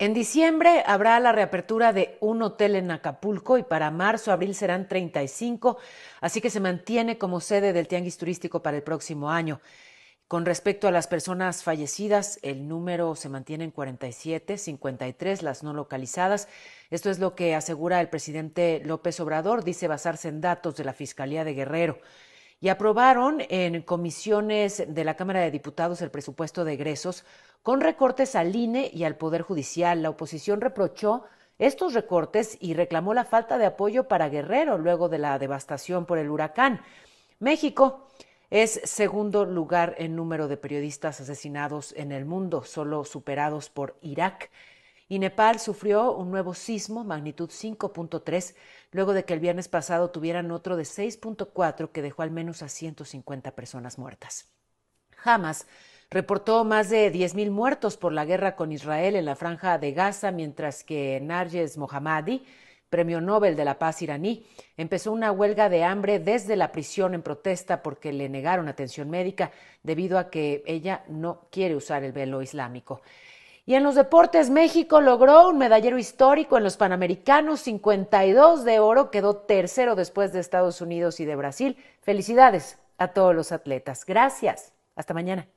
En diciembre habrá la reapertura de un hotel en Acapulco y para marzo, abril serán 35, así que se mantiene como sede del Tianguis Turístico para el próximo año. Con respecto a las personas fallecidas, el número se mantiene en 47, 53 las no localizadas. Esto es lo que asegura el presidente López Obrador, dice basarse en datos de la Fiscalía de Guerrero y aprobaron en comisiones de la Cámara de Diputados el presupuesto de egresos con recortes al INE y al Poder Judicial. La oposición reprochó estos recortes y reclamó la falta de apoyo para Guerrero luego de la devastación por el huracán. México es segundo lugar en número de periodistas asesinados en el mundo, solo superados por Irak. Y Nepal sufrió un nuevo sismo, magnitud 5.3, luego de que el viernes pasado tuvieran otro de 6.4 que dejó al menos a 150 personas muertas. Hamas reportó más de 10.000 muertos por la guerra con Israel en la franja de Gaza, mientras que Narges Mohammadi, premio Nobel de la Paz iraní, empezó una huelga de hambre desde la prisión en protesta porque le negaron atención médica debido a que ella no quiere usar el velo islámico. Y en los deportes, México logró un medallero histórico en los Panamericanos, 52 de oro, quedó tercero después de Estados Unidos y de Brasil. Felicidades a todos los atletas. Gracias. Hasta mañana.